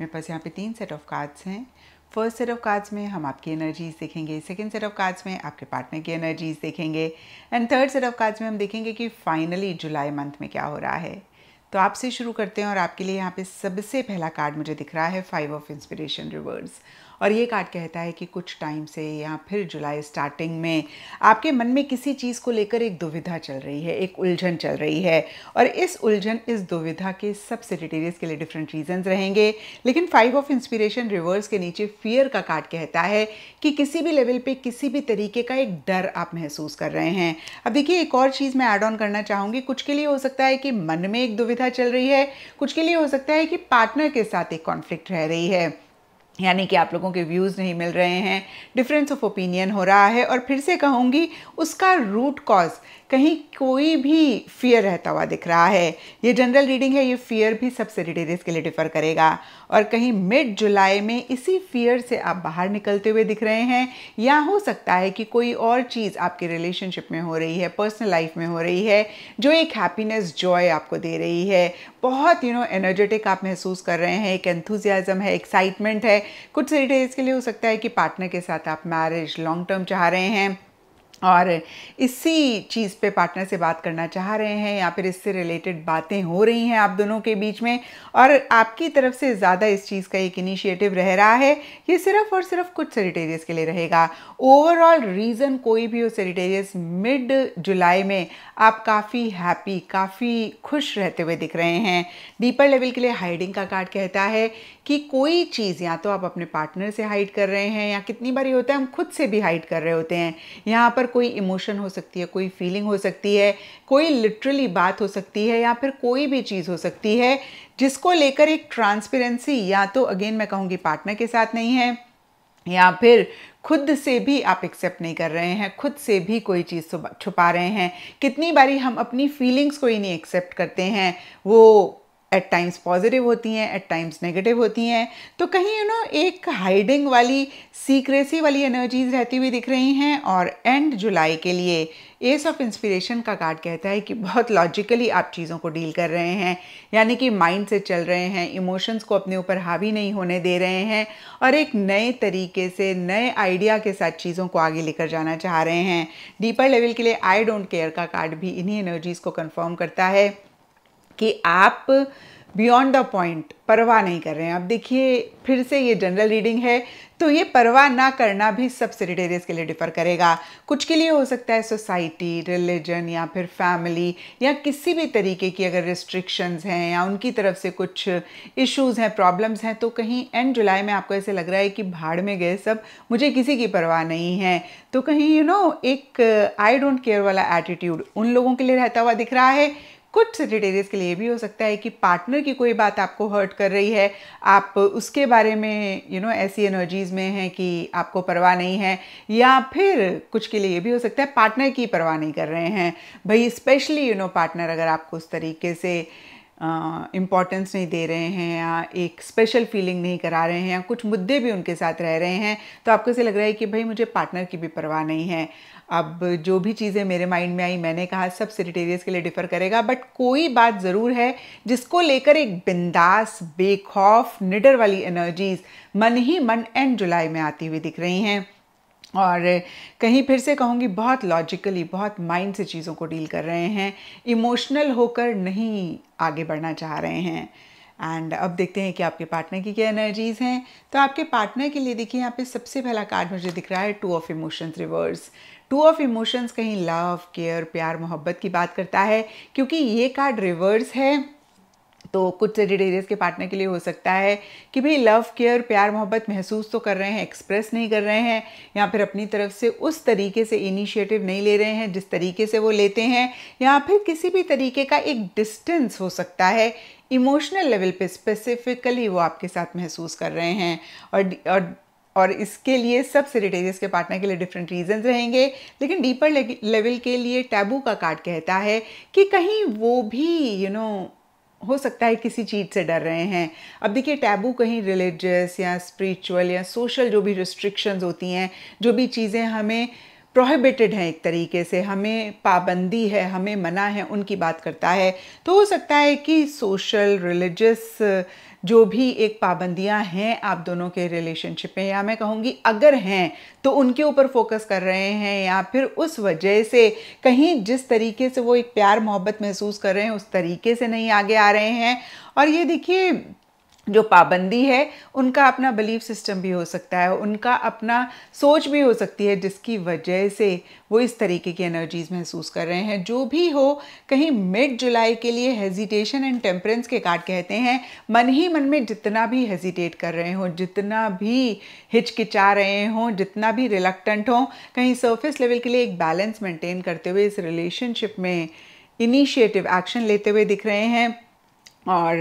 मेरे पास यहाँ पे तीन सेट ऑफ कार्ड्स हैं फर्स्ट सेट ऑफ कार्ड्स में हम आपकी एनर्जीज देखेंगे सेकेंड सेट ऑफ कार्ड्स में आपके पार्टनर की एनर्जीज देखेंगे and third set of cards में हम देखेंगे कि फाइनली जुलाई मंथ में क्या हो रहा है तो आपसे शुरू करते हैं और आपके लिए यहाँ पे सबसे पहला कार्ड मुझे दिख रहा है फाइव ऑफ इंस्पिरेशन रिवर्स और ये कार्ड कहता है कि कुछ टाइम से या फिर जुलाई स्टार्टिंग में आपके मन में किसी चीज़ को लेकर एक दुविधा चल रही है एक उलझन चल रही है और इस उलझन इस दुविधा के सब डिटेरियस के लिए डिफरेंट रीजंस रहेंगे लेकिन फाइव ऑफ इंस्पिरेशन रिवर्स के नीचे फियर का कार्ड कहता है कि किसी भी लेवल पे किसी भी तरीके का एक डर आप महसूस कर रहे हैं अब देखिए एक और चीज़ मैं ऐड ऑन करना चाहूँगी कुछ के लिए हो सकता है कि मन में एक दुविधा चल रही है कुछ के लिए हो सकता है कि पार्टनर के साथ एक कॉन्फ्लिक्ट रह रही है यानी कि आप लोगों के व्यूज़ नहीं मिल रहे हैं डिफरेंस ऑफ ओपिनियन हो रहा है और फिर से कहूँगी उसका रूट कॉज कहीं कोई भी फियर रहता हुआ दिख रहा है ये जनरल रीडिंग है ये फियर भी सबसे सेजिटेरियस के लिए डिफ़र करेगा और कहीं मिड जुलाई में इसी फियर से आप बाहर निकलते हुए दिख रहे हैं या हो सकता है कि कोई और चीज़ आपके रिलेशनशिप में हो रही है पर्सनल लाइफ में हो रही है जो एक हैप्पीनेस जॉय आपको दे रही है बहुत यू नो एनर्जेटिक आप महसूस कर रहे हैं एक एंथुजियाज़म है एक्साइटमेंट है कुछ सही डेज के लिए हो सकता है कि पार्टनर के साथ आप मैरिज लॉन्ग टर्म चाह रहे हैं और इसी चीज़ पे पार्टनर से बात करना चाह रहे हैं या फिर इससे रिलेटेड बातें हो रही हैं आप दोनों के बीच में और आपकी तरफ से ज़्यादा इस चीज़ का एक इनिशिएटिव रह रहा है ये सिर्फ और सिर्फ कुछ सेरिटेरियस के लिए रहेगा ओवरऑल रीज़न कोई भी हो सेरिटेरियस मिड जुलाई में आप काफ़ी हैप्पी काफ़ी खुश रहते हुए दिख रहे हैं डीपर लेवल के लिए हाइडिंग का कार्ड कहता है कि कोई चीज़ या तो आप अपने पार्टनर से हाइड कर रहे हैं या कितनी बारी होता है हम खुद से भी हाइड कर रहे होते हैं यहाँ पर कोई इमोशन हो सकती है कोई फीलिंग हो सकती है कोई लिटरली बात हो सकती है या फिर कोई भी चीज़ हो सकती है जिसको लेकर एक ट्रांसपेरेंसी या तो अगेन मैं कहूँगी पार्टनर के साथ नहीं है या फिर खुद से भी आप एक्सेप्ट नहीं कर रहे हैं खुद से भी कोई चीज़ छुपा रहे हैं कितनी बारी हम अपनी फीलिंग्स को ही नहीं एक्सेप्ट करते हैं वो एट टाइम्स पॉजिटिव होती हैं एट टाइम्स नेगेटिव होती हैं तो कहीं यू नो एक हाइडिंग वाली सीक्रेसी वाली एनर्जीज रहती हुई दिख रही हैं और एंड जुलाई के लिए एस ऑफ इंस्पिरेशन का कार्ड कहता है कि बहुत लॉजिकली आप चीज़ों को डील कर रहे हैं यानी कि माइंड से चल रहे हैं इमोशंस को अपने ऊपर हावी नहीं होने दे रहे हैं और एक नए तरीके से नए आइडिया के साथ चीज़ों को आगे लेकर जाना चाह रहे हैं डीपर लेवल के लिए आई डोंट केयर का कार्ड भी इन्हीं एनर्जीज़ को कन्फर्म करता है कि आप बियॉन्ड द पॉइंट परवाह नहीं कर रहे हैं अब देखिए फिर से ये जनरल रीडिंग है तो ये परवाह ना करना भी सब सेटेरियस के लिए डिफर करेगा कुछ के लिए हो सकता है सोसाइटी रिलीजन या फिर फैमिली या किसी भी तरीके की अगर रिस्ट्रिक्शंस हैं या उनकी तरफ से कुछ इश्यूज हैं प्रॉब्लम्स हैं तो कहीं एंड जुलाई में आपको ऐसे लग रहा है कि भाड़ में गए सब मुझे किसी की परवाह नहीं है तो कहीं यू you नो know, एक आई डोंट केयर वाला एटीट्यूड उन लोगों के लिए रहता हुआ दिख रहा है कुछ सेजिटेरियस के लिए भी हो सकता है कि पार्टनर की कोई बात आपको हर्ट कर रही है आप उसके बारे में यू you नो know, ऐसी एनर्जीज़ में हैं कि आपको परवाह नहीं है या फिर कुछ के लिए भी हो सकता है पार्टनर की परवाह नहीं कर रहे हैं भाई स्पेशली यू नो पार्टनर अगर आपको उस तरीके से इम्पॉर्टेंस नहीं दे रहे हैं या एक स्पेशल फीलिंग नहीं करा रहे हैं या कुछ मुद्दे भी उनके साथ रह रहे हैं तो आपको ऐसे लग रहा है कि भाई मुझे पार्टनर की भी परवाह नहीं है अब जो भी चीज़ें मेरे माइंड में आई मैंने कहा सब सेटेरियस के लिए डिफ़र करेगा बट कोई बात ज़रूर है जिसको लेकर एक बिंदास बेखौफ निडर वाली एनर्जीज मन ही मन एंड जुलाई में आती हुई दिख रही हैं और कहीं फिर से कहूँगी बहुत लॉजिकली बहुत माइंड से चीज़ों को डील कर रहे हैं इमोशनल होकर नहीं आगे बढ़ना चाह रहे हैं एंड अब देखते हैं कि आपके पार्टनर की क्या एनर्जीज हैं तो आपके पार्टनर के लिए देखिए यहाँ पे सबसे पहला कार्ड मुझे दिख रहा है two of emotions reverse two of emotions कहीं लव केयर प्यार मोहब्बत की बात करता है क्योंकि ये कार्ड रिवर्स है तो कुछ सेजिटेरियस के पार्टनर के लिए हो सकता है कि भाई लव केयर प्यार मोहब्बत महसूस तो कर रहे हैं एक्सप्रेस नहीं कर रहे हैं या फिर अपनी तरफ से उस तरीके से इनिशिएटिव नहीं ले रहे हैं जिस तरीके से वो लेते हैं या फिर किसी भी तरीके का एक डिस्टेंस हो सकता है इमोशनल लेवल पे स्पेसिफिकली वो आपके साथ महसूस कर रहे हैं और और और इसके लिए सब सेटेरियस के पार्टनर के लिए डिफरेंट रीजंस रहेंगे लेकिन डीपर लेवल के लिए टैबू का कार्ड कहता है कि कहीं वो भी यू you नो know, हो सकता है किसी चीज़ से डर रहे हैं अब देखिए टैबू कहीं रिलीजियस या स्पिरिचुअल या सोशल जो भी रिस्ट्रिक्शंस होती हैं जो भी चीज़ें हमें प्रोहिबिटेड हैं एक तरीके से हमें पाबंदी है हमें मना है उनकी बात करता है तो हो सकता है कि सोशल रिलीजियस जो भी एक पाबंदियां हैं आप दोनों के रिलेशनशिप में या मैं कहूँगी अगर हैं तो उनके ऊपर फोकस कर रहे हैं या फिर उस वजह से कहीं जिस तरीके से वो एक प्यार मोहब्बत महसूस कर रहे हैं उस तरीके से नहीं आगे आ रहे हैं और ये देखिए जो पाबंदी है उनका अपना बिलीफ सिस्टम भी हो सकता है उनका अपना सोच भी हो सकती है जिसकी वजह से वो इस तरीके की एनर्जीज़ महसूस कर रहे हैं जो भी हो कहीं मिड जुलाई के लिए हेजिटेशन एंड टेम्परेंस के कार्ड कहते हैं मन ही मन में जितना भी हेजिटेट कर रहे हों जितना भी हिचकिचा रहे हों जितना भी रिलक्टेंट हों कहीं सर्फेस लेवल के लिए एक बैलेंस मेंटेन करते हुए इस रिलेशनशिप में इनिशिएटिव एक्शन लेते हुए दिख रहे हैं और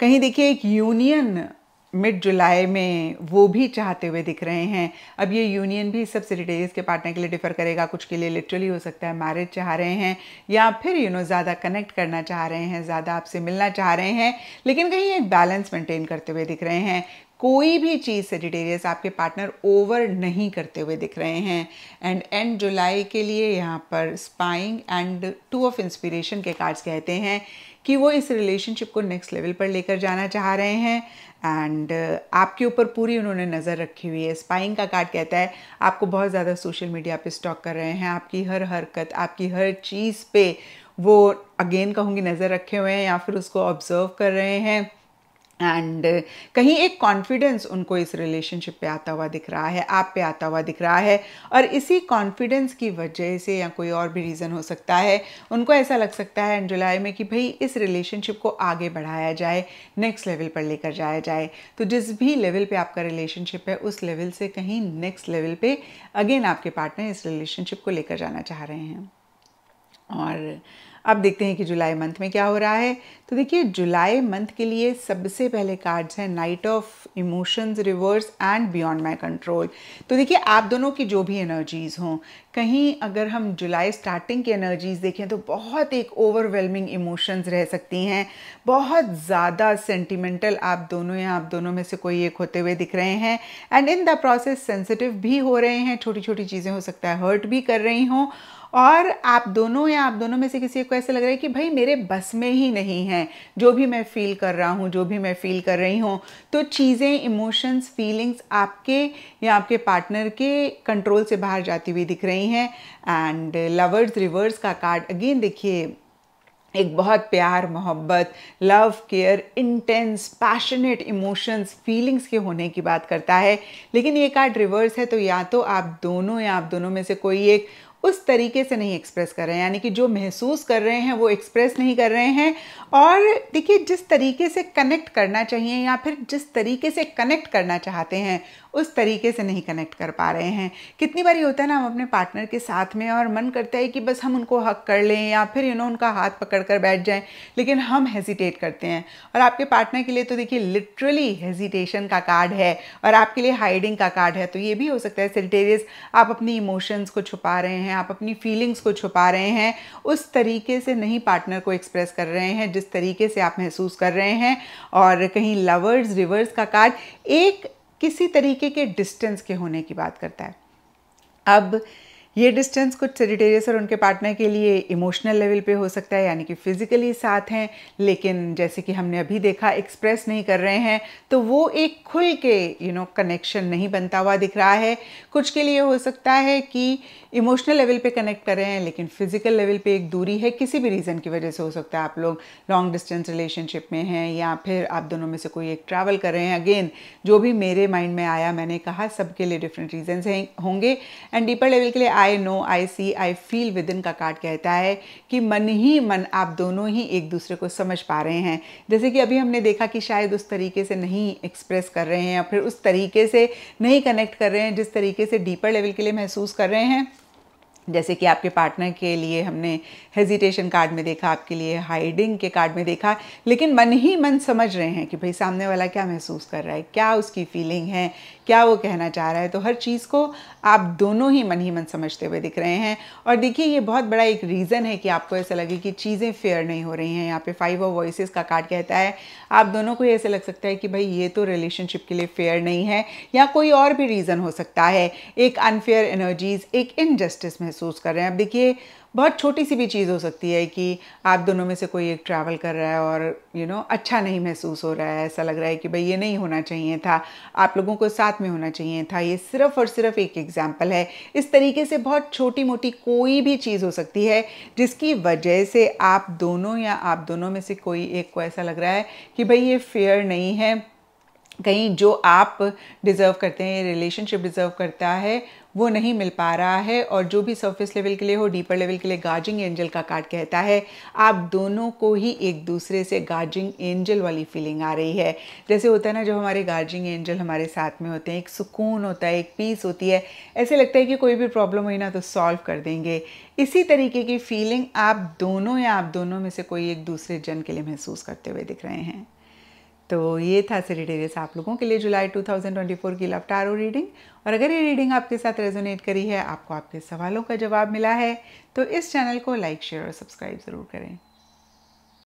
कहीं देखिए एक यूनियन मिड जुलाई में वो भी चाहते हुए दिख रहे हैं अब ये यूनियन भी सब सिटीज के पार्टनर के लिए डिफर करेगा कुछ के लिए लिटरली हो सकता है मैरिज चाह रहे हैं या फिर यू नो ज़्यादा कनेक्ट करना चाह रहे हैं ज़्यादा आपसे मिलना चाह रहे हैं लेकिन कहीं एक बैलेंस मेंटेन करते हुए दिख रहे हैं कोई भी चीज़ सेजिटेरियस आपके पार्टनर ओवर नहीं करते हुए दिख रहे हैं एंड एंड जुलाई के लिए यहाँ पर spying and two of inspiration के कार्ड्स कहते हैं कि वो इस रिलेशनशिप को नेक्स्ट लेवल पर लेकर जाना चाह रहे हैं एंड uh, आपके ऊपर पूरी उन्होंने नज़र रखी हुई है स्पाइंग का कार्ड कहता है आपको बहुत ज़्यादा सोशल मीडिया पे स्टॉक कर रहे हैं आपकी हर हरकत आपकी हर चीज़ पे वो अगेन कहूँगी नज़र रखे हुए हैं या फिर उसको ऑब्जर्व कर रहे हैं एंड uh, कहीं एक कॉन्फिडेंस उनको इस रिलेशनशिप पे आता हुआ दिख रहा है आप पे आता हुआ दिख रहा है और इसी कॉन्फिडेंस की वजह से या कोई और भी रीज़न हो सकता है उनको ऐसा लग सकता है जुलाई में कि भाई इस रिलेशनशिप को आगे बढ़ाया जाए नेक्स्ट लेवल पर लेकर जाया जाए तो जिस भी लेवल पे आपका रिलेशनशिप है उस लेवल से कहीं नेक्स्ट लेवल पर अगेन आपके पार्टनर इस रिलेशनशिप को लेकर जाना चाह रहे हैं और अब देखते हैं कि जुलाई मंथ में क्या हो रहा है तो देखिए जुलाई मंथ के लिए सबसे पहले कार्ड्स हैं knight of emotions reverse and beyond my control तो देखिए आप दोनों की जो भी एनर्जीज़ हों कहीं अगर हम जुलाई स्टार्टिंग की एनर्जीज़ देखें तो बहुत एक ओवरवेलमिंग इमोशंस रह सकती हैं बहुत ज़्यादा सेंटिमेंटल आप दोनों या आप दोनों में से कोई एक होते हुए दिख रहे हैं and in the process sensitive भी हो रहे हैं छोटी छोटी चीज़ें हो सकता है हर्ट भी कर रही हों और आप दोनों या आप दोनों में से किसी को ऐसा लग रहा है कि भाई मेरे बस में ही नहीं है जो भी मैं फ़ील कर रहा हूँ जो भी मैं फ़ील कर रही हूँ तो चीज़ें इमोशंस फीलिंग्स आपके या आपके पार्टनर के कंट्रोल से बाहर जाती हुई दिख रही हैं एंड लवर्स रिवर्स का कार्ड अगेन देखिए एक बहुत प्यार मोहब्बत love care intense passionate emotions feelings के होने की बात करता है लेकिन ये कार्ड रिवर्स है तो या तो आप दोनों या आप दोनों में से कोई एक उस तरीके से नहीं एक्सप्रेस कर रहे हैं यानी कि जो महसूस कर रहे हैं वो एक्सप्रेस नहीं कर रहे हैं और देखिए जिस तरीके से कनेक्ट करना चाहिए या फिर जिस तरीके से कनेक्ट करना चाहते हैं उस तरीके से नहीं कनेक्ट कर पा रहे हैं कितनी बार होता है ना हम अपने पार्टनर के साथ में और मन करता है कि बस हम उनको हक कर लें या फिर यू नो उनका हाथ पकड़ कर बैठ जाएं लेकिन हम हेजिटेट करते हैं और आपके पार्टनर के लिए तो देखिए लिटरली हेजिटेशन का कार्ड है और आपके लिए हाइडिंग का कार्ड है तो ये भी हो सकता है सिल्टेरियस आप अपनी इमोशंस को छुपा रहे हैं आप अपनी फीलिंग्स को छुपा रहे हैं उस तरीके से नहीं पार्टनर को एक्सप्रेस कर रहे हैं जिस तरीके से आप महसूस कर रहे हैं और कहीं लवर्स रिवर्स का कार्ड एक किसी तरीके के डिस्टेंस के होने की बात करता है अब ये डिस्टेंस कुछ सेजिटेरियस और उनके पार्टनर के लिए इमोशनल लेवल पे हो सकता है यानी कि फिजिकली साथ हैं लेकिन जैसे कि हमने अभी देखा एक्सप्रेस नहीं कर रहे हैं तो वो एक खुल के यू नो कनेक्शन नहीं बनता हुआ दिख रहा है कुछ के लिए हो सकता है कि इमोशनल लेवल पे कनेक्ट कर रहे हैं लेकिन फिजिकल लेवल पे एक दूरी है किसी भी रीज़न की वजह से हो सकता है आप लोग लॉन्ग डिस्टेंस रिलेशनशिप में हैं या फिर आप दोनों में से कोई एक ट्रैवल कर रहे हैं अगेन जो भी मेरे माइंड में आया मैंने कहा सबके लिए डिफरेंट रीजन्स होंगे एंड डीपर लेवल के लिए I know I see I feel within का कार्ड कहता है कि मन ही मन आप दोनों ही एक दूसरे को समझ पा रहे हैं जैसे कि अभी हमने देखा कि शायद उस तरीके से नहीं एक्सप्रेस कर रहे हैं या फिर उस तरीके से नहीं कनेक्ट कर रहे हैं जिस तरीके से डीपर लेवल के लिए महसूस कर रहे हैं जैसे कि आपके पार्टनर के लिए हमने हेजिटेशन कार्ड में देखा आपके लिए हाइडिंग के कार्ड में देखा लेकिन मन ही मन समझ रहे हैं कि भाई सामने वाला क्या महसूस कर रहा है क्या उसकी फीलिंग है क्या वो कहना चाह रहा है तो हर चीज़ को आप दोनों ही मन ही मन समझते हुए दिख रहे हैं और देखिए ये बहुत बड़ा एक रीज़न है कि आपको ऐसा लगे कि चीज़ें फेयर नहीं हो रही हैं यहाँ पे फाइव ऑफ वॉइस का कार्ड कहता है आप दोनों को ऐसे लग सकता है कि भाई ये तो रिलेशनशिप के लिए फेयर नहीं है या कोई और भी रीज़न हो सकता है एक अनफेयर एनर्जीज़ एक इनजस्टिस महसूस कर रहे हैं अब देखिए बहुत छोटी सी भी चीज़ हो सकती है कि आप दोनों में से कोई एक ट्रैवल कर रहा है और यू you नो know, अच्छा नहीं महसूस हो रहा है ऐसा लग रहा है कि भाई ये नहीं होना चाहिए था आप लोगों को साथ में होना चाहिए था ये सिर्फ और सिर्फ एक एग्जाम्पल है इस तरीके से बहुत छोटी मोटी कोई भी चीज़ हो सकती है जिसकी वजह से आप दोनों या आप दोनों में से कोई एक को ऐसा लग रहा है कि भाई ये फेयर नहीं है कहीं जो आप डिज़र्व करते हैं रिलेशनशिप डिज़र्व करता है वो नहीं मिल पा रहा है और जो भी सरफेस लेवल के लिए हो डीपर लेवल के लिए गार्जिंग एंजल का कार्ड कहता है आप दोनों को ही एक दूसरे से गार्जिंग एंजल वाली फीलिंग आ रही है जैसे होता है ना जब हमारे गार्जिंग एंजल हमारे साथ में होते हैं एक सुकून होता है एक पीस होती है ऐसे लगता है कि कोई भी प्रॉब्लम हुई ना तो सॉल्व कर देंगे इसी तरीके की फीलिंग आप दोनों या आप दोनों में से कोई एक दूसरे जन के लिए महसूस करते हुए दिख रहे हैं तो ये था सिरिटेरियस आप लोगों के लिए जुलाई 2024 की टारो रीडिंग और अगर ये रीडिंग आपके साथ रेजोनेट करी है आपको आपके सवालों का जवाब मिला है तो इस चैनल को लाइक शेयर और सब्सक्राइब ज़रूर करें